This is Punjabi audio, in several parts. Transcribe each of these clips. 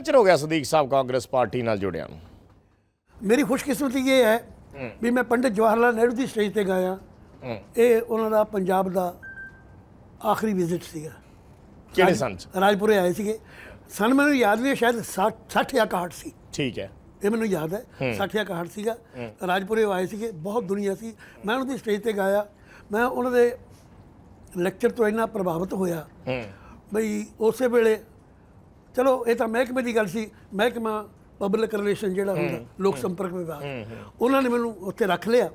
ਕਿੰਨਾ ਹੋ ਗਿਆ ਸਦੀਕ ਸਾਹਿਬ ਕਾਂਗਰਸ ਪਾਰਟੀ ਨਾਲ ਜੁੜਿਆ ਨੂੰ ਮੇਰੀ ਖੁਸ਼ਕਿਸਮਤੀ ਇਹ ਹੈ ਵੀ ਮੈਂ ਪੰਡਿਤ ਜਵਾਹਰ ਲਾਲ ਨਹਿਰੂ ਦੀ ਸਟੇਜ ਤੇ ਗਾਇਆ ਇਹ ਉਹਨਾਂ ਦਾ ਪੰਜਾਬ ਦਾ ਆਖਰੀ ਵਿਜ਼ਿਟ ਸੀਗਾ ਕਿਹੜੇ ਸਨ ਰਾਜਪੁਰੇ ਆਏ ਸੀਗੇ ਸਨ ਮੈਨੂੰ ਯਾਦ ਨਹੀਂ ਸ਼ਾਇਦ 60 60 ਜਾਂ 61 ਸੀ ਠੀਕ ਹੈ ਇਹ ਮੈਨੂੰ ਯਾਦ ਹੈ 60 ਜਾਂ 61 ਸੀਗਾ ਰਾਜਪੁਰੇ ਆਏ ਸੀਗੇ ਬਹੁਤ ਦੁਨੀਆ ਸੀ ਮੈਂ ਉਹਨਾਂ ਦੀ ਸਟੇਜ ਤੇ ਗਾਇਆ ਮੈਂ ਉਹਨਾਂ ਦੇ ਲੈਕਚਰ ਤੋਂ ਇੰਨਾ ਪ੍ਰਭਾਵਿਤ ਹੋਇਆ ਬਈ ਉਸੇ ਵੇਲੇ ਚਲੋ ਇਹ ਤਾਂ ਮਹਿਕਮੇ ਦੀ ਗੱਲ ਸੀ ਮਹਿਕਮਾ ਪਬਲਿਕ ਰਿਲੇਸ਼ਨ ਜਿਹੜਾ ਹੁੰਦਾ ਲੋਕ ਸੰਪਰਕ ਵਿਭਾਗ ਉਹਨਾਂ ਨੇ ਮੈਨੂੰ ਉੱਥੇ ਰੱਖ ਲਿਆ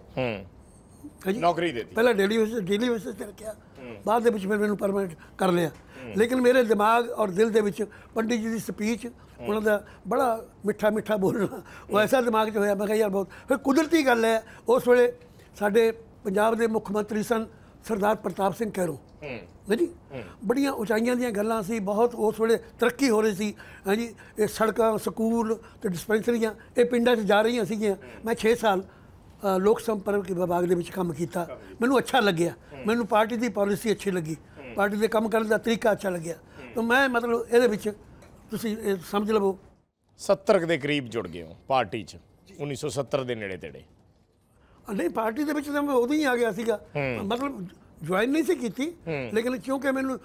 ਨੌਕਰੀ ਦਿੱਤੀ ਪਹਿਲਾਂ ਡੇਲੀ ਵਿੱਚ ਡੇਲੀ ਵਿੱਚ ਤੇ ਰੱਖਿਆ ਬਾਅਦ ਦੇ ਵਿੱਚ ਫਿਰ ਮੈਨੂੰ ਪਰਮਨੈਂਟ ਕਰ ਲਿਆ ਲੇਕਿਨ ਮੇਰੇ ਦਿਮਾਗ ਔਰ ਦਿਲ ਦੇ ਵਿੱਚ ਪੰਡਿਤ ਜੀ ਦੀ ਸਪੀਚ ਉਹਨਾਂ ਦਾ ਬੜਾ ਮਿੱਠਾ ਮਿੱਠਾ ਬੋਲਣਾ ਉਹ ਐਸਾ ਦਿਮਾਗ 'ਚ ਹੋਇਆ ਮੈਂ ਕਿਹਾ ਯਾਰ ਬਹੁਤ ਫਿਰ ਕੁਦਰਤੀ ਗੱਲ ਹੈ ਉਸ ਵੇਲੇ ਸਾਡੇ ਪੰਜਾਬ ਦੇ ਮੁੱਖ ਮੰਤਰੀ ਸਨ ਸਰਦਾਰ ਪ੍ਰਤਾਪ ਸਿੰਘ ਹਾਂ ਜੀ ਬੜੀਆਂ ਉਚਾਈਆਂ ਦੀਆਂ ਗੱਲਾਂ ਸੀ ਬਹੁਤ ਉਸ ਵੇਲੇ ਤਰੱਕੀ ਹੋ ਰਹੀ ਸੀ ਹਾਂਜੀ ਇਹ ਸੜਕਾਂ ਸਕੂਲ ਤੇ ਡਿਸਪੈਂਸਰੀਆਂ ਇਹ ਪਿੰਡਾਂ 'ਚ ਜਾ ਰਹੀਆਂ ਸੀਗੀਆਂ ਮੈਂ 6 ਸਾਲ ਲੋਕ ਸੰਪਰਕ ਵਿਭਾਗ ਦੇ ਵਿੱਚ ਕੰਮ ਕੀਤਾ ਮੈਨੂੰ ਅੱਛਾ ਲੱਗਿਆ ਮੈਨੂੰ ਪਾਰਟੀ ਦੀ ਪਾਲਿਸੀ ਅੱਛੀ ਲੱਗੀ ਪਾਰਟੀ ਦੇ ਕੰਮ ਕਰਨ ਦਾ ਤਰੀਕਾ ਅੱਛਾ ਲੱਗਿਆ ਤਾਂ ਮੈਂ ਮਤਲਬ ਇਹਦੇ ਵਿੱਚ ਤੁਸੀਂ ਸਮਝ ਲਵੋ 70 ਦੇ ਕਰੀਬ ਜੁੜ ਗਏ ਹੋ ਪਾਰਟੀ 'ਚ 1970 ਦੇ ਨੇੜੇ ਤੇੜੇ ਨਹੀਂ ਪਾਰਟੀ ਦੇ ਵਿੱਚ ਤਾਂ ਮੈਂ ਉਦੋਂ ਹੀ ਆ ਗਿਆ ਸੀਗਾ ਮਤਲਬ ਜੁਆਇਨ ਨਹੀਂ ਸੀ ਕੀਤੀ ਲੇਕਿਨ ਕਿਉਂਕਿ ਮੈਨੂੰ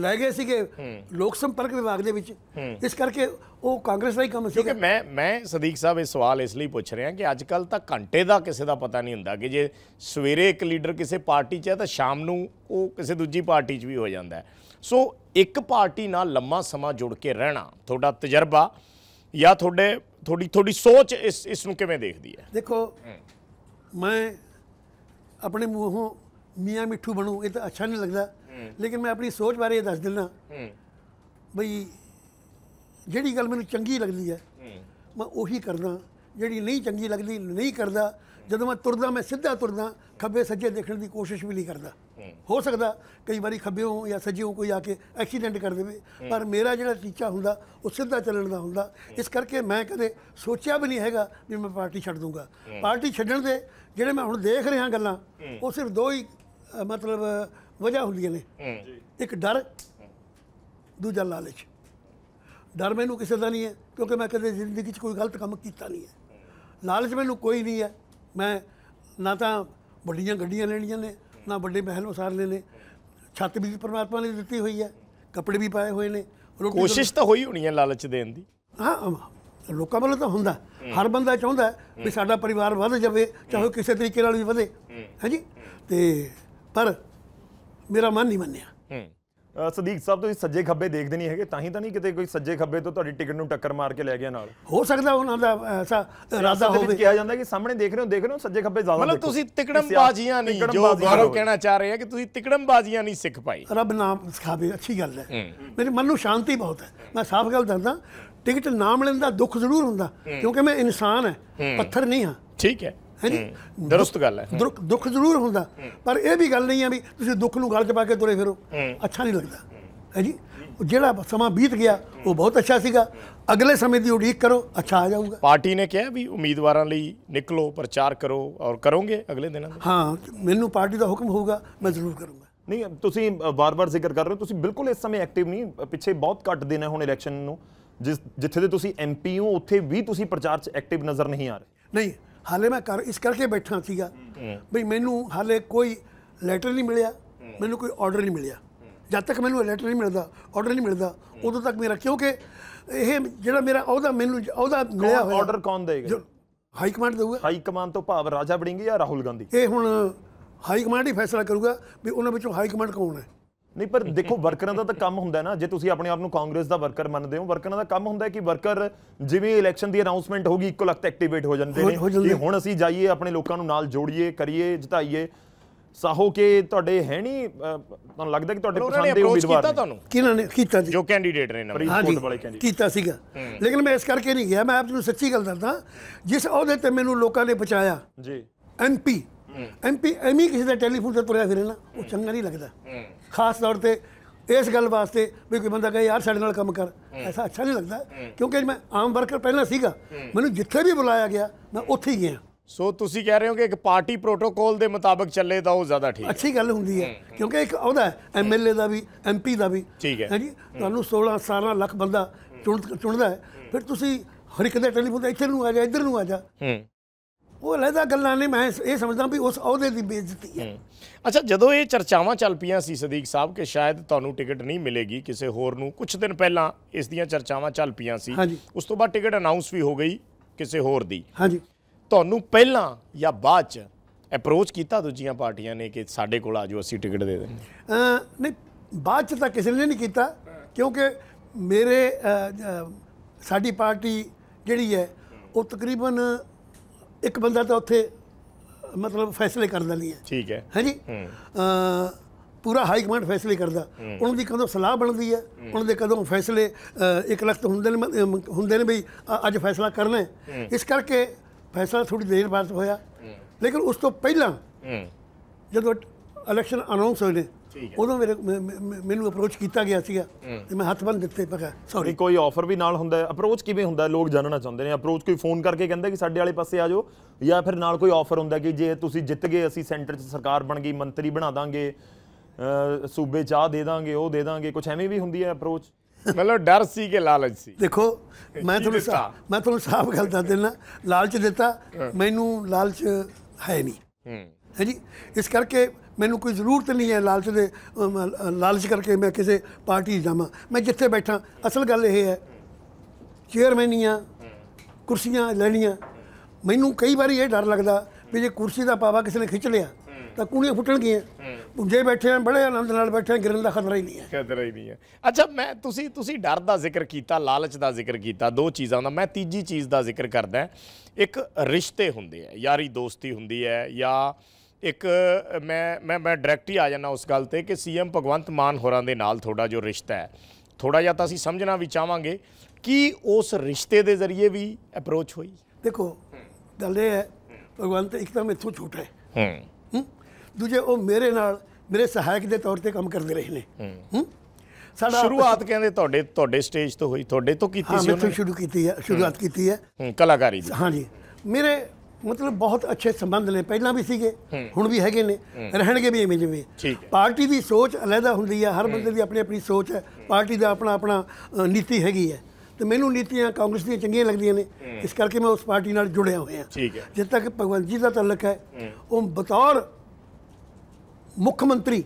ਲੈ ਗਏ ਸੀਗੇ ਲੋਕ ਸੰਪਰਕ ਵਿਭਾਗ ਦੇ ਵਿੱਚ ਇਸ ਕਰਕੇ ਉਹ ਕਾਂਗਰਸ ਦਾ ਹੀ ਕੰਮ ਸੀ ਕਿਉਂਕਿ ਮੈਂ ਮੈਂ ਸਦੀਕ ਸਾਹਿਬ ਇਹ ਸਵਾਲ ਇਸ ਲਈ ਪੁੱਛ ਰਿਹਾ ਕਿ ਅੱਜ ਕੱਲ ਤਾਂ ਘੰਟੇ ਦਾ ਕਿਸੇ ਦਾ ਪਤਾ ਨਹੀਂ ਹੁੰਦਾ ਕਿ ਜੇ ਸਵੇਰੇ ਇੱਕ ਲੀਡਰ ਕਿਸੇ ਪਾਰਟੀ 'ਚ ਹੈ ਤਾਂ ਸ਼ਾਮ ਨੂੰ ਉਹ ਕਿਸੇ ਦੂਜੀ ਪਾਰਟੀ 'ਚ ਵੀ ਹੋ ਜਾਂਦਾ ਸੋ ਇੱਕ ਪਾਰਟੀ ਨਾਲ ਲੰਮਾ ਸਮਾਂ ਜੁੜ ਕੇ ਰਹਿਣਾ ਤੁਹਾਡਾ ਤਜਰਬਾ ਜਾਂ ਤੁਹਾਡੇ ਥੋੜੀ ਥੋੜੀ ਸੋਚ ਇਸ ਇਸ ਨੂੰ ਕਿਵੇਂ ਦੇਖਦੀ ਹੈ ਦੇਖੋ ਮੈਂ ਆਪਣੇ ਮੂੰਹੋਂ ਮੀਆਂ ਮਿੱਠੂ ਬਣੂ ਇਹ ਤਾਂ ਅੱਛਾ ਨਹੀਂ ਲੱਗਦਾ ਲੇਕਿਨ ਮੈਂ ਆਪਣੀ ਸੋਚ ਬਾਰੇ ਇਹ ਦੱਸ ਦਿੰਦਾ ਬਈ ਜਿਹੜੀ ਗੱਲ ਮੈਨੂੰ ਚੰਗੀ ਲੱਗਦੀ ਹੈ ਮੈਂ ਉਹੀ ਕਰਦਾ ਜਿਹੜੀ ਨਹੀਂ ਚੰਗੀ ਲੱਗਦੀ ਨਹੀਂ ਕਰਦਾ ਜਦੋਂ ਮੈਂ ਤੁਰਦਾ ਮੈਂ ਸਿੱਧਾ ਤੁਰਦਾ ਖੱਬੇ ਸੱਜੇ ਦੇਖਣ ਦੀ ਕੋਸ਼ਿਸ਼ ਵੀ ਨਹੀਂ ਕਰਦਾ ਹੋ ਸਕਦਾ ਕਈ ਵਾਰੀ ਖੱਬਿਓਂ ਜਾਂ ਸੱਜਿਓਂ ਕੋਈ ਆ ਕੇ ਐਕਸੀਡੈਂਟ ਕਰ ਦੇਵੇ ਪਰ ਮੇਰਾ ਜਿਹੜਾ ਟੀਚਾ ਹੁੰਦਾ ਉਹ ਸਿੱਧਾ ਚੱਲਣ ਦਾ ਹੁੰਦਾ ਇਸ ਕਰਕੇ ਮੈਂ ਕਦੇ ਸੋਚਿਆ ਵੀ ਨਹੀਂ ਹੈਗਾ ਵੀ ਮੈਂ ਪਾਰਟੀ ਛੱਡ ਦੂੰਗਾ ਪਾਰਟੀ ਛੱਡਣ ਦੇ ਜਿਹੜੇ ਮੈਂ ਹੁਣ ਦੇਖ ਰਿਹਾ ਗੱਲਾਂ ਉਹ ਸਿਰਫ ਦੋ ਹੀ ਮਤਲਬ ਵਜ੍ਹਾ ਹੁੰਦੀਆਂ ਨੇ ਇੱਕ ਡਰ ਦੂਜਾ ਲਾਲਚ ਡਰ ਮੈਨੂੰ ਕਿਸੇ ਦਾ ਨਹੀਂ ਹੈ ਕਿਉਂਕਿ ਮੈਂ ਕਦੇ ਜ਼ਿੰਦਗੀ 'ਚ ਕੋਈ ਗਲਤ ਕੰਮ ਕੀਤਾ ਨਹੀਂ ਹੈ ਲਾਲਚ ਮੈਨੂੰ ਕੋਈ ਨਹੀਂ ਹੈ ਮੈਂ ਨਾ ਤਾਂ ਵੱਡੀਆਂ ਗੱਡੀਆਂ ਲੈਣੀਆਂ ਨੇ ਨਾ ਵੱਡੇ ਮਹਿਲ ਉਸਾਰਨੇ ਨੇ ਛੱਤ ਵੀ ਪਰਮਾਤਮਾ ਨੇ ਦਿੱਤੀ ਹੋਈ ਹੈ ਕੱਪੜੇ ਵੀ ਪਾਏ ਹੋਏ ਨੇ ਰੋਟੀ ਕੋਸ਼ਿਸ਼ ਤਾਂ ਹੋਈ ਹੋਣੀ ਹੈ ਲਾਲਚ ਦੇਣ ਦੀ ਹਾਂ ਲੋਕਾਂ ਵੱਲੋਂ ਤਾਂ ਹੁੰਦਾ ਹਰ ਬੰਦਾ ਚਾਹੁੰਦਾ ਹੈ ਵੀ ਸਾਡਾ ਪਰਿਵਾਰ ਵੱਧ ਜਾਵੇ ਚਾਹੇ ਕਿਸੇ ਤਰੀਕੇ ਨਾਲ ਵੀ ਵਧੇ ਹਾਂਜੀ ਤੇ ਪਰ ਮੇਰਾ ਮਨ ਨਹੀਂ ਮੰਨਿਆ ਹੂੰ ਸਦੀਕ ਸਾਹਿਬ ਤੁਸੀਂ ਸੱਜੇ ਖੱਬੇ ਦੇਖਦੇ ਨਹੀਂ ਹੈਗੇ ਤਾਂ ਹੀ ਤਾਂ ਨਹੀਂ ਕਿਤੇ ਕੋਈ ਸੱਜੇ ਖੱਬੇ ਤੋਂ ਤੁਹਾਡੀ ਟਿਕਟ ਨੂੰ ਟੱਕਰ ਮਾਰ ਕੇ ਲੈ ਗਿਆ ਨਾਲ ਹੋ ਸਕਦਾ ਉਹਨਾਂ ਦਾ ਐਸਾ ਇਰਾਦਾ ਹੋਵੇ ਕਿਹਾ ਜਾਂਦਾ ਕਿ ਸਾਹਮਣੇ ਦੇਖ ਰਹੇ ਹੋ ਦੇਖ ਰਹੇ ਹੋ ਸੱਜੇ ਖੱਬੇ ਜ਼ਿਆਦਾ ਮਤਲਬ ਤੁਸੀਂ ਤਿਕੜਮ ਬਾਜ਼ੀਆਂ ਨਹੀਂ ਜੋ ਗੌਰਵ ਕਹਿਣਾ ਚਾਹ ਰਹੇ ਆ ਕਿ ਤੁਸੀਂ ਤਿਕੜਮ ਬਾਜ਼ੀਆਂ ਨਹੀਂ ਸਿੱਖ ਪਾਈ ਰੱਬ ਨਾਮ ਸਿਖਾਵੇ ਅੱਛੀ ਗੱਲ ਹੈ ਮੇਰੇ ਮਨ ਨੂੰ ਸ਼ਾਂਤੀ ਬਹੁਤ ਹੈ ਮੈਂ ਸਾਫ਼ ਗੱਲ ਦੱਸਦਾ ਟਿਕਟ ਨਾ ਮਿਲਣ ਦਾ ਦੁੱਖ ਜ਼ਰੂਰ ਹੁੰਦਾ ਕਿਉਂਕਿ ਮੈਂ ਇਨਸਾਨ ਹਾਂ ਪੱਥਰ ਨਹੀਂ ਹਾਂ ਠੀਕ ਹੈ ਹੈ ਨਹੀਂ ਦਰਸਤ ਗੱਲ ਹੈ ਦੁੱਖ ਜ਼ਰੂਰ ਹੁੰਦਾ ਪਰ ਇਹ ਵੀ ਗੱਲ ਨਹੀਂ ਆ ਵੀ ਤੁਸੀਂ ਦੁੱਖ ਨੂੰ ਗਲ 'ਚ ਪਾ ਕੇ ਤੁਰੇ ਫਿਰੋ ਅੱਛਾ ਨਹੀਂ ਲੱਗਦਾ ਹੈ ਜੀ ਜਿਹੜਾ ਸਮਾਂ ਬੀਤ ਗਿਆ ਉਹ ਬਹੁਤ ਅੱਛਾ ਸੀਗਾ ਅਗਲੇ ਸਮੇਂ ਦੀ ਉਡੀਕ ਕਰੋ ਅੱਛਾ ਆ ਜਾਊਗਾ ਪਾਰਟੀ ਨੇ ਕਿਹਾ ਵੀ ਉਮੀਦਵਾਰਾਂ ਲਈ ਨਿਕਲੋ ਪ੍ਰਚਾਰ ਕਰੋ ਔਰ ਕਰੋਗੇ ਅਗਲੇ ਦਿਨਾਂ ਹਾਂ ਮੈਨੂੰ ਪਾਰਟੀ ਦਾ ਹੁਕਮ ਹੋਊਗਾ ਮੈਂ ਜ਼ਰੂਰ ਕਰੂੰਗਾ ਨਹੀਂ ਤੁਸੀਂ ਵਾਰ-ਵਾਰ ਜ਼ਿਕਰ ਕਰ ਰਹੇ ਹੋ ਤੁਸੀਂ ਬਿਲਕੁਲ ਇਸ ਸਮੇਂ ਐਕਟਿਵ ਨਹੀਂ ਪਿੱਛੇ ਬਹੁਤ ਘੱਟ ਦਿਨ ਹੈ ਹੁਣ ਇਲੈਕਸ਼ਨ ਨੂੰ ਜਿਸ ਜਿੱਥੇ ਤੇ ਤੁਸੀਂ ਐਮਪੀ ਹੋ ਉੱਥੇ ਵੀ ਤੁਸੀਂ ਪ੍ਰਚਾਰ 'ਚ ਐਕਟਿਵ ਨਜ਼ਰ ਨਹੀਂ ਆ ਰਹੇ ਨਹੀਂ ਹਾਲੇ ਮੈਂ ਕਰ ਇਸ ਕਰਕੇ ਬੈਠਾ ਸੀਗਾ ਬਈ ਮੈਨੂੰ ਹਾਲੇ ਕੋਈ ਲੈਟਰ ਨਹੀਂ ਮਿਲਿਆ ਮੈਨੂੰ ਕੋਈ ਆਰਡਰ ਨਹੀਂ ਮਿਲਿਆ ਜਦ ਤੱਕ ਮੈਨੂੰ ਲੈਟਰ ਨਹੀਂ ਮਿਲਦਾ ਆਰਡਰ ਨਹੀਂ ਮਿਲਦਾ ਉਦੋਂ ਤੱਕ ਮੇਰਾ ਕਿਉਂਕਿ ਇਹ ਜਿਹੜਾ ਮੇਰਾ ਉਹਦਾ ਮੈਨੂੰ ਉਹਦਾ ਮਿਲਿਆ ਹੋਇਆ ਆਰਡਰ ਕੌਣ ਦੇਗਾ ਹਾਈ ਕਮਾਂਡ ਦੇਊਗਾ ਹਾਈ ਕਮਾਂਡ ਤੋਂ ਭਾਵ ਰਾਜਾ ਬੜਿੰਗੇ ਜਾਂ ਰਾਹੁਲ ਗਾਂਧੀ ਇਹ ਹੁਣ ਹਾਈ ਕਮਾਂਡ ਹੀ ਫੈਸਲਾ ਕਰੂਗਾ ਵੀ ਉਹਨਾਂ ਵਿੱਚੋਂ ਹਾਈ ਕਮਾਂਡ ਕੌਣ ਹੈ ਨਹੀਂ ਪਰ ਦੇਖੋ ਵਰਕਰਾਂ ਦਾ ਤਾਂ ਕੰਮ ਹੁੰਦਾ ਨਾ ਜੇ ਤੁਸੀਂ ਆਪਣੇ ਆਪ ਨੂੰ ਕਾਂਗਰਸ ਦਾ ਵਰਕਰ ਮੰਨਦੇ ਹੋ ਵਰਕਰਾਂ ਦਾ ਕੰਮ ਹੁੰਦਾ ਕਿ ਵਰਕਰ ਜਿਵੇਂ ਇਲੈਕਸ਼ਨ ਦੀ ਅਨਾਉਂਸਮੈਂਟ ਹੋਗੀ ਇੱਕੋ ਲਖਤ ਐਕਟੀਵੇਟ ਹੋ ਜਾਂਦੇ ਨੇ ਕਿ ਹੁਣ ਅਸੀਂ ਜਾਈਏ ਆਪਣੇ ਲੋਕਾਂ ਨੂੰ ਨਾਲ ਜੋੜੀਏ ਕਰੀਏ ਜਿਤਾਈਏ ਸਾਹੋ ਕੇ ਤੁਹਾਡੇ ਹੈ ਨਹੀਂ ਤੁਹਾਨੂੰ ਲੱਗਦਾ ਕਿ ਤੁਹਾਡੇ ਪਸੰਦ ਦੇ ਉਮੀਦਵਾਰ ਕਿਹਨਾਂ ਨੇ ਕੀਤਾ ਜੀ ਜੋ ਕੈਂਡੀਡੇਟ ਨੇ ਨਾ ਕੈਂਡੀਡੇਟ ਕੀਤਾ ਸੀਗਾ ਲੇਕਿਨ ਮੈਂ ਇਸ ਕਰਕੇ ਨਹੀਂ ਗਿਆ ਮੈਂ ਆਪ ਨੂੰ ਸੱਚੀ ਗੱਲ ਦੱਸਦਾ ਜਿਸ ਅਹੁਦੇ ਤੇ ਮੈਨੂੰ ਲੋਕਾਂ ਨੇ ਬਚਾਇਆ ਜੀ ਐਮਪੀ ਐਮਪੀ ਐਮੀ ਕਿਸੇ ਦਾ ਟੈਲੀਫੋਨ ਤੇ ਤੁਰਿਆ ਫਿਰੇ ਨਾ ਉਹ ਚੰਗਾ ਨਹੀਂ ਲੱਗਦਾ ਖਾਸ ਤੌਰ ਤੇ ਇਸ ਗੱਲ ਵਾਸਤੇ ਵੀ ਕੋਈ ਬੰਦਾ ਕਹੇ ਯਾਰ ਸਾਡੇ ਨਾਲ ਕੰਮ ਕਰ ਐਸਾ ਅੱਛਾ ਨਹੀਂ ਲੱਗਦਾ ਕਿਉਂਕਿ ਮੈਂ ਆਮ ਵਰਕਰ ਪਹਿਲਾਂ ਸੀਗਾ ਮੈਨੂੰ ਜਿੱਥੇ ਵੀ ਬੁਲਾਇਆ ਗਿਆ ਮੈਂ ਉੱਥੇ ਹੀ ਗਿਆ ਸੋ ਤੁਸੀਂ ਕਹਿ ਰਹੇ ਹੋ ਕਿ ਇੱਕ ਪਾਰਟੀ ਪ੍ਰੋਟੋਕੋਲ ਦੇ ਮੁਤਾਬਕ ਚੱਲੇ ਤਾਂ ਉਹ ਜ਼ਿਆਦਾ ਠੀਕ ਹੈ ਅੱਛੀ ਗੱਲ ਹੁੰਦੀ ਹੈ ਕਿਉਂਕਿ ਇੱਕ ਆਉਂਦਾ ਐਮਐਲਏ ਦਾ ਵੀ ਐਮਪੀ ਦਾ ਵੀ ਠੀਕ ਹੈ ਹਾਂਜੀ ਤੁਹਾਨੂੰ 16 17 ਲੱਖ ਬੰਦਾ ਚੁਣਦਾ ਹੈ ਫਿਰ ਤੁਸੀਂ ਹਰ ਇੱਕ ਦੇ ਟੈਲੀਫੋਨ ਤੇ ਇੱਥੇ ਨੂੰ ਆ ਜਾ ਇੱਧਰ ਨੂੰ ਆ ਜਾ ਉਹ ਲੈਦਾ ਗੱਲਾਂ ਨੇ ਮੈਂ ਇਹ ਸਮਝਦਾ ਵੀ ਉਸ ਅਹੁਦੇ ਦੀ ਬੇਇੱਜ਼ਤੀ ਹੈ ਅੱਛਾ ਜਦੋਂ ਇਹ ਚਰਚਾਵਾਂ ਚੱਲ ਪਈਆਂ ਸੀ ਸਦੀਕ ਸਾਹਿਬ ਕਿ ਸ਼ਾਇਦ ਤੁਹਾਨੂੰ ਟਿਕਟ ਨਹੀਂ ਮਿਲੇਗੀ ਕਿਸੇ ਹੋਰ ਨੂੰ ਕੁਝ ਦਿਨ ਪਹਿਲਾਂ ਇਸ ਦੀਆਂ ਚਰਚਾਵਾਂ ਚੱਲ ਪਈਆਂ ਸੀ ਉਸ ਤੋਂ ਬਾਅਦ ਟਿਕਟ ਅਨਾਉਂਸ ਵੀ ਹੋ ਗਈ ਕਿਸੇ ਹੋਰ ਦੀ ਹਾਂਜੀ ਤੁਹਾਨੂੰ ਪਹਿਲਾਂ ਜਾਂ ਬਾਅਦ ਚ ਅਪਰੋਚ ਕੀਤਾ ਦੂਜੀਆਂ ਪਾਰਟੀਆਂ ਨੇ ਕਿ ਸਾਡੇ ਕੋਲ ਆਜੋ ਅਸੀਂ ਟਿਕਟ ਦੇ ਦਿੰਦੇ ਨਹੀਂ ਬਾਅਦ ਚ ਤਾਂ ਕਿਸੇ ਨੇ ਨਹੀਂ ਕੀਤਾ ਕਿਉਂਕਿ ਮੇਰੇ ਸਾਡੀ ਪਾਰਟੀ ਜਿਹੜੀ ਹੈ ਉਹ ਤਕਰੀਬਨ ਇੱਕ ਬੰਦਾ ਤਾਂ ਉੱਥੇ ਮਤਲਬ ਫੈਸਲੇ ਕਰਦਾ ਨਹੀਂ ਹੈ ਠੀਕ ਹੈ ਹਾਂਜੀ ਪੂਰਾ ਹਾਈ ਕਮਾਂਡ ਫੈਸਲੇ ਕਰਦਾ ਉਹਨਾਂ ਦੀ ਕਦੋਂ ਸਲਾਹ ਬਣਦੀ ਹੈ ਉਹਨਾਂ ਦੇ ਕਦੋਂ ਫੈਸਲੇ ਇੱਕ ਲਖਤ ਹੁੰਦੇ ਨੇ ਹੁੰਦੇ ਨੇ ਵੀ ਅੱਜ ਫੈਸਲਾ ਕਰਨਾ ਹੈ ਇਸ ਕਰਕੇ ਫੈਸਲਾ ਥੋੜੀ ਦੇਰ ਬਾਅਦ ਹੋਇਆ ਲੇਕਿਨ ਉਸ ਤੋਂ ਪਹਿਲਾਂ ਜਦੋਂ ਇਲੈਕਸ਼ਨ ਅਨਾਉਂਸ ਹੋਏ ਨੇ ਉਦੋਂ ਮੇਰੇ ਮੈਨੂੰ ਅਪਰੋਚ ਕੀਤਾ ਗਿਆ ਸੀਗਾ ਤੇ ਮੈਂ ਹੱਥ ਬੰਨ ਦਿੱਤੇ ਮੈਂ ਕਿਹਾ ਸੌਰੀ ਕੋਈ ਆਫਰ ਵੀ ਨਾਲ ਹੁੰਦਾ ਹੈ ਅਪਰੋਚ ਕਿਵੇਂ ਹੁੰਦਾ ਲੋਕ ਜਾਣਨਾ ਚਾਹੁੰਦੇ ਨੇ ਅਪਰੋਚ ਕੋਈ ਫੋਨ ਕਰਕੇ ਕਹਿੰਦਾ ਕਿ ਸਾਡੇ ਵਾਲੇ ਪਾਸੇ ਆ ਜਾਓ ਜਾਂ ਫਿਰ ਨਾਲ ਕੋਈ ਆਫਰ ਹੁੰਦਾ ਕਿ ਜੇ ਤੁਸੀਂ ਜਿੱਤ ਗਏ ਅਸੀਂ ਸੈਂਟਰ 'ਚ ਸਰਕਾਰ ਬਣ ਗਈ ਮੰਤਰੀ ਬਣਾ ਦਾਂਗੇ ਸੂਬੇ ਚਾਹ ਦੇ ਦਾਂਗੇ ਉਹ ਦੇ ਦਾਂਗੇ ਕੁਝ ਐਵੇਂ ਵੀ ਹੁੰਦੀ ਹੈ ਅਪਰੋਚ ਮਤਲਬ ਡਰ ਸੀ ਕਿ ਲਾਲਚ ਸੀ ਦੇਖੋ ਮੈਂ ਤੁਹਾਨੂੰ ਮੈਂ ਤੁਹਾਨੂੰ ਸਾਫ ਗੱਲ ਦੱਸ ਦਿੰਦਾ ਲਾਲਚ ਦਿੱਤਾ ਮੈਨੂੰ ਲਾਲਚ ਹੈ ਨਹੀਂ ਹਾਂਜੀ ਇਸ ਕਰਕੇ ਮੈਨੂੰ ਕੋਈ ਜ਼ਰੂਰਤ ਨਹੀਂ ਹੈ ਲਾਲਚ ਦੇ ਲਾਲਚ ਕਰਕੇ ਮੈਂ ਕਿਸੇ ਪਾਰਟੀ ਜਾਵਾਂ ਮੈਂ ਜਿੱਥੇ ਬੈਠਾ ਅਸਲ ਗੱਲ ਇਹ ਹੈ ਚੇਅਰਮੈਨੀਆਂ ਕੁਰਸੀਆਂ ਲੈਣੀਆਂ ਮੈਨੂੰ ਕਈ ਵਾਰੀ ਇਹ ਡਰ ਲੱਗਦਾ ਵੀ ਜੇ ਕੁਰਸੀ ਦਾ ਪਾਵਾ ਕਿਸੇ ਨੇ ਖਿੱਚ ਲਿਆ ਤਾਂ ਕੂਣੀਆਂ ਫੁੱਟਣਗੀਆਂ ਜੇ ਬੈਠੇ ਆ ਬੜੇ ਆਨੰਦ ਨਾਲ ਬੈਠੇ ਗਿਰਨ ਦਾ ਖਤਰਾ ਹੀ ਨਹੀਂ ਹੈ ਖਤਰਾ ਹੀ ਨਹੀਂ ਹੈ ਅੱਛਾ ਮੈਂ ਤੁਸੀਂ ਤੁਸੀਂ ਡਰ ਦਾ ਜ਼ਿਕਰ ਕੀਤਾ ਲਾਲਚ ਦਾ ਜ਼ਿਕਰ ਕੀਤਾ ਦੋ ਚੀਜ਼ਾਂ ਦਾ ਮੈਂ ਤੀਜੀ ਚੀਜ਼ ਦਾ ਜ਼ਿਕਰ ਕਰਦਾ ਇੱਕ ਰਿਸ਼ਤੇ ਹੁੰਦੇ ਆ ਯਾਰੀ ਦੋਸਤੀ ਹੁੰਦੀ ਹੈ ਜਾਂ ਇੱਕ ਮੈਂ ਮੈਂ ਮੈਂ ਡਾਇਰੈਕਟ ਹੀ ਆ ਜਾਣਾ ਉਸ ਗੱਲ ਤੇ ਕਿ ਸੀਐਮ ਭਗਵੰਤ ਮਾਨ ਹੋਰਾਂ ਦੇ ਨਾਲ ਥੋੜਾ ਜੋ ਰਿਸ਼ਤਾ ਹੈ ਥੋੜਾ ਜਿਹਾ ਤਾਂ ਅਸੀਂ ਸਮਝਣਾ ਵੀ ਚਾਹਾਂਗੇ ਕਿ ਉਸ ਰਿਸ਼ਤੇ ਦੇ ਜ਼ਰੀਏ ਵੀ ਅਪਰੋਚ ਹੋਈ ਦੇਖੋ ਗੱਲ ਇਹ ਹੈ ਭਗਵੰਤ ਇੱਕ ਤਾਂ ਮੈਥੋਂ ਛੋਟਾ ਹੈ ਹੂੰ ਦੂਜੇ ਉਹ ਮੇਰੇ ਨਾਲ ਮੇਰੇ ਸਹਾਇਕ ਦੇ ਤੌਰ ਤੇ ਕੰਮ ਕਰਦੇ ਰਹੇ ਨੇ ਹੂੰ ਸਾਡਾ ਸ਼ੁਰੂਆਤ ਕਹਿੰਦੇ ਤੁਹਾਡੇ ਤੁਹਾਡੇ ਸਟੇਜ ਤੋਂ ਹੋਈ ਤੁਹਾਡੇ ਤੋਂ ਕੀਤੀ ਸੀ ਉਹਨੇ ਹਾਂ ਸ਼ੁਰੂ ਕੀਤੀ ਹੈ ਸ਼ੁਰੂਆਤ ਕੀਤੀ ਹੈ ਕਲਾਕਾਰੀ ਦੀ ਹਾਂਜੀ ਮੇਰੇ ਮਤਲਬ ਬਹੁਤ ਅੱਛੇ ਸੰਬੰਧ ਨੇ ਪਹਿਲਾਂ ਵੀ ਸੀਗੇ ਹੁਣ ਵੀ ਹੈਗੇ ਨੇ ਰਹਿਣਗੇ ਵੀ ਇਵੇਂ ਜਿਵੇਂ ਪਾਰਟੀ ਦੀ ਸੋਚ ਅਲੱਗਾ ਹੁੰਦੀ ਹੈ ਹਰ ਬੰਦੇ ਦੀ ਆਪਣੀ ਆਪਣੀ ਸੋਚ ਹੈ ਪਾਰਟੀ ਦਾ ਆਪਣਾ ਆਪਣਾ ਨੀਤੀ ਹੈਗੀ ਹੈ ਤੇ ਮੈਨੂੰ ਨੀਤੀਆਂ ਕਾਂਗਰਸ ਦੀਆਂ ਚੰਗੀਆਂ ਲੱਗਦੀਆਂ ਨੇ ਇਸ ਕਰਕੇ ਮੈਂ ਉਸ ਪਾਰਟੀ ਨਾਲ ਜੁੜਿਆ ਹੋਇਆ ਜਿੱਦ ਤੱਕ ਭਗਵੰਤ ਜੀ ਦਾ ਤਾਲਕ ਹੈ ਉਹ ਬਤੌਰ ਮੁੱਖ ਮੰਤਰੀ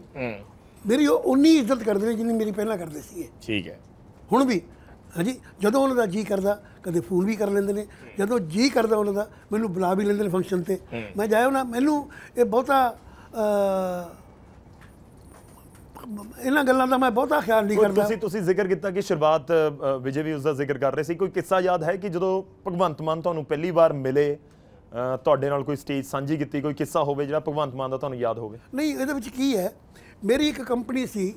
ਮੇਰੀ ਉਹ ਉਨੀ ਇੱਜ਼ਤ ਕਰਦੇ ਨੇ ਜਿੰਨੀ ਮੇਰੀ ਪਹਿਲਾਂ ਕਰਦੇ ਸੀਗੇ ਠੀਕ ਹੈ ਹੁਣ ਵੀ ਹਾਂਜੀ ਜਦੋਂ ਉਹਨਾਂ ਦਾ ਜੀ ਕਰਦਾ ਕਦੇ ਫੋਨ ਵੀ ਕਰ ਲੈਂਦੇ ਨੇ ਜਦੋਂ ਜੀ ਕਰਦਾ ਉਹਨਾਂ ਦਾ ਮੈਨੂੰ ਬੁਲਾ ਵੀ ਲੈਂਦੇ ਨੇ ਫੰਕਸ਼ਨ ਤੇ ਮੈਂ ਜਾਇਆ ਉਹਨਾਂ ਮੈਨੂੰ ਇਹ ਬਹੁਤਾ ਇਹਨਾਂ ਗੱਲਾਂ ਦਾ ਮੈਂ ਬਹੁਤਾ ਖਿਆਲ ਨਹੀਂ ਕਰਦਾ ਤੁਸੀਂ ਤੁਸੀਂ ਜ਼ਿਕਰ ਕੀਤਾ ਕਿ ਸ਼ੁਰੂਆਤ ਵਿਜੇ ਵੀ ਉਸ ਦਾ ਜ਼ਿਕਰ ਕਰ ਰਹੇ ਸੀ ਕੋਈ ਕਿੱਸਾ ਯਾਦ ਹੈ ਕਿ ਜਦੋਂ ਭਗਵੰਤ ਮਾਨ ਤੁਹਾਨੂੰ ਪਹਿਲੀ ਵਾਰ ਮਿਲੇ ਤੁਹਾਡੇ ਨਾਲ ਕੋਈ ਸਟੇਜ ਸਾਂਝੀ ਕੀਤੀ ਕੋਈ ਕਿੱਸਾ ਹੋਵੇ ਜਿਹੜਾ ਭਗਵੰਤ ਮਾਨ ਦਾ ਤੁਹਾਨੂੰ ਯਾਦ ਹੋਵੇ ਨਹੀਂ ਇਹਦੇ ਵਿੱਚ ਕੀ ਹੈ ਮੇਰੀ ਇੱਕ ਕੰਪਨੀ ਸੀ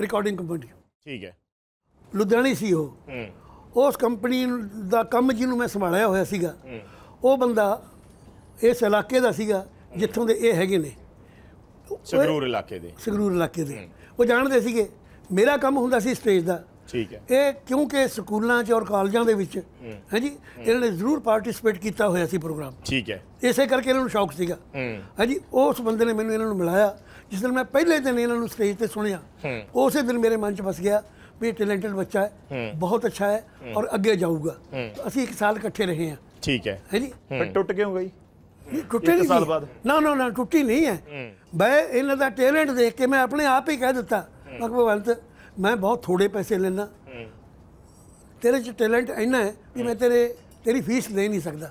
ਰਿਕਾਰਡਿੰਗ ਕੰਪਨੀ ਠੀਕ ਹੈ ਲੁਧਿਆਣੇ ਸੀ ਉਹ ਉਸ ਕੰਪਨੀ ਦਾ ਕੰਮ ਜਿਹਨੂੰ ਮੈਂ ਸੰਭਾਲਿਆ ਹੋਇਆ ਸੀਗਾ ਉਹ ਬੰਦਾ ਇਸ ਇਲਾਕੇ ਦਾ ਸੀਗਾ ਜਿੱਥੋਂ ਦੇ ਇਹ ਹੈਗੇ ਨੇ ਸਗਰੂਰ ਇਲਾਕੇ ਦੇ ਸਗਰੂਰ ਇਲਾਕੇ ਦੇ ਉਹ ਜਾਣਦੇ ਸੀਗੇ ਮੇਰਾ ਕੰਮ ਹੁੰਦਾ ਸੀ ਸਟੇਜ ਦਾ ਠੀਕ ਹੈ ਇਹ ਕਿਉਂਕਿ ਸਕੂਲਾਂ 'ਚ ਔਰ ਕਾਲਜਾਂ ਦੇ ਵਿੱਚ ਜੀ ਇਹਨਾਂ ਨੇ ਜ਼ਰੂਰ ਪਾਰਟਿਸਿਪੇਟ ਕੀਤਾ ਹੋਇਆ ਸੀ ਪ੍ਰੋਗਰਾਮ ਠੀਕ ਹੈ ਇਸੇ ਕਰਕੇ ਇਹਨਾਂ ਨੂੰ ਸ਼ੌਕ ਸੀਗਾ ਜੀ ਉਸ ਬੰਦੇ ਨੇ ਮੈਨੂੰ ਇਹਨਾਂ ਨੂੰ ਮਿਲਾਇਆ ਜਿਸ ਦਿਨ ਮੈਂ ਪਹਿਲੇ ਦਿਨ ਇਹਨਾਂ ਨੂੰ ਸਟੇਜ ਤੇ ਸੁਣਿਆ ਉਸੇ ਦਿਨ ਮੇਰੇ ਮਨ 'ਚ ਵਸ ਗਿਆ ਵੀ ਟੈਲੈਂਟਡ ਬੱਚਾ ਹੈ ਬਹੁਤ ਅੱਛਾ ਹੈ ਔਰ ਅੱਗੇ ਜਾਊਗਾ ਅਸੀਂ ਇੱਕ ਸਾਲ ਇਕੱਠੇ ਰਹੇ ਹਾਂ ਠੀਕ ਹੈ ਹੈ ਜੀ ਫਿਰ ਟੁੱਟ ਕਿਉਂ ਗਈ ਟੁੱਟੇ ਨਹੀਂ ਸਾਲ ਬਾਅਦ ਨਾ ਨਾ ਨਾ ਟੁੱਟੀ ਨਹੀਂ ਹੈ ਮੈਂ ਇਹਨਾਂ ਦਾ ਟੈਲੈਂਟ ਦੇਖ ਕੇ ਮੈਂ ਆਪਣੇ ਆਪ ਹੀ ਕਹਿ ਦਿੱਤਾ ਭਗਵੰਤ ਮੈਂ ਬਹੁਤ ਥੋੜੇ ਪੈਸੇ ਲੈਣਾ ਤੇਰੇ ਚ ਟੈਲੈਂਟ ਇੰਨਾ ਹੈ ਕਿ ਮੈਂ ਤੇਰੇ ਤੇਰੀ ਫੀਸ ਦੇ ਨਹੀਂ ਸਕਦਾ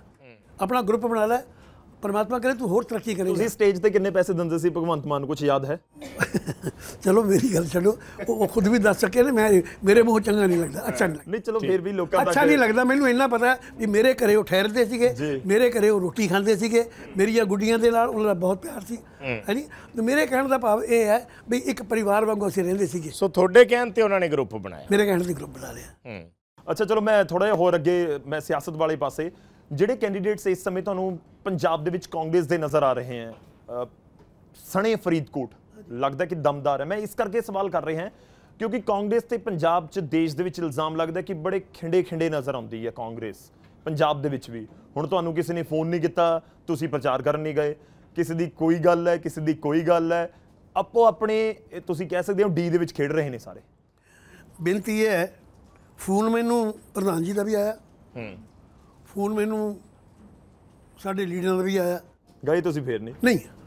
ਆਪਣਾ ਗਰੁੱਪ ਬਣਾ ਲੈ ਪਰਮਾਤਮਾ ਕਰੇ ਤੂੰ ਹੋਰ ਤਰੱਕੀ ਕਰੇ ਤੁਸੀਂ ਸਟੇਜ ਤੇ ਕਿੰਨੇ ਪੈਸੇ ਦਿੰਦੇ ਸੀ ਭਗਵੰਤ ਮਾਨ ਨੂੰ ਕੁਝ ਯਾਦ ਹੈ ਚਲੋ ਮੇਰੀ ਗੱਲ ਛੱਡੋ ਉਹ ਖੁਦ ਵੀ ਦੱਸ ਸਕੇ ਨੇ ਮੈਂ ਮੇਰੇ ਮੂੰਹ ਚੰਗਾ ਨਹੀਂ ਲੱਗਦਾ ਅੱਛਾ ਨਹੀਂ ਨਹੀਂ ਚਲੋ ਫਿਰ ਵੀ ਲੋਕਾਂ ਦਾ ਅੱਛਾ ਨਹੀਂ ਲੱਗਦਾ ਮੈਨੂੰ ਇੰਨਾ ਪਤਾ ਵੀ ਮੇਰੇ ਘਰੇ ਉਹ ਠਹਿਰਦੇ ਸੀਗੇ ਮੇਰੇ ਘਰੇ ਉਹ ਰੋਟੀ ਖਾਂਦੇ ਸੀਗੇ ਮੇਰੀਆਂ ਗੁੱਡੀਆਂ ਦੇ ਨਾਲ ਉਹਨਾਂ ਦਾ ਬਹੁਤ ਪਿਆਰ ਸੀ ਹੈਨੀ ਤੇ ਮੇਰੇ ਕਹਿਣ ਦਾ ਭਾਵ ਇਹ ਹੈ ਵੀ ਇੱਕ ਪਰਿਵਾਰ ਵਾਂਗੂ ਅਸੀਂ ਰਹਿੰਦੇ ਸੀਗੇ ਸੋ ਤੁਹਾਡੇ ਕਹਿਣ ਤੇ ਉਹਨਾਂ ਨੇ ਗਰੁੱਪ ਬਣਾਇਆ ਮੇਰੇ ਕਹਿਣ ਤੇ ਗਰੁੱਪ ਬਣਾ ਲਿਆ ਅੱਛਾ ਚਲੋ ਮੈਂ ਥੋੜਾ ਜਿਹਾ ਹੋਰ ਅੱਗੇ ਮੈਂ ਸਿਆਸਤ ਵਾਲੇ ਪਾਸੇ ਜਿਹੜੇ ਕੈਂਡੀਡੇਟਸ ਇਸ ਸਮੇਂ ਤੁਹਾਨੂੰ ਪੰਜਾਬ ਦੇ ਵਿੱਚ ਕਾਂਗਰਸ ਦੇ ਨਜ਼ਰ ਆ ਰਹੇ ਹਨ ਸਣੇ ਫਰੀਦਕੋਟ ਲੱਗਦਾ ਕਿ ਦਮਦਾਰ ਹੈ ਮੈਂ ਇਸ ਕਰਕੇ ਸਵਾਲ ਕਰ ਰਹੇ ਹਾਂ ਕਿਉਂਕਿ ਕਾਂਗਰਸ ਤੇ ਪੰਜਾਬ 'ਚ ਦੇਸ਼ ਦੇ ਵਿੱਚ ਇਲਜ਼ਾਮ ਲੱਗਦਾ ਕਿ ਬੜੇ ਖਿੰਡੇ-ਖਿੰਡੇ ਨਜ਼ਰ ਆਉਂਦੀ ਹੈ ਕਾਂਗਰਸ ਪੰਜਾਬ ਦੇ ਵਿੱਚ ਵੀ ਹੁਣ ਤੁਹਾਨੂੰ ਕਿਸੇ ਨੇ ਫੋਨ ਨਹੀਂ ਕੀਤਾ ਤੁਸੀਂ ਪ੍ਰਚਾਰ ਕਰਨ ਨਹੀਂ ਗਏ ਕਿਸੇ ਦੀ ਕੋਈ ਗੱਲ ਹੈ ਕਿਸੇ ਦੀ ਕੋਈ ਗੱਲ ਹੈ ਆਪੋ ਆਪਣੇ ਤੁਸੀਂ ਕਹਿ ਸਕਦੇ ਹੋ ਡੀ ਦੇ ਵਿੱਚ ਖੇਡ ਰਹੇ ਨੇ ਸਾਰੇ ਬੇਨਤੀ ਹੈ ਫੋਨ ਮੈਨੂੰ ਪ੍ਰਧਾਨ ਜੀ ਦਾ ਵੀ ਆਇਆ ਹੂੰ ਫੋਨ ਮੈਨੂੰ ਸਾਡੇ ਲੀਡਰਾਂ ਦਾ ਵੀ ਆਇਆ ਗਏ ਤੁਸੀਂ ਫੇਰ ਨਹੀਂ ਨਹੀਂ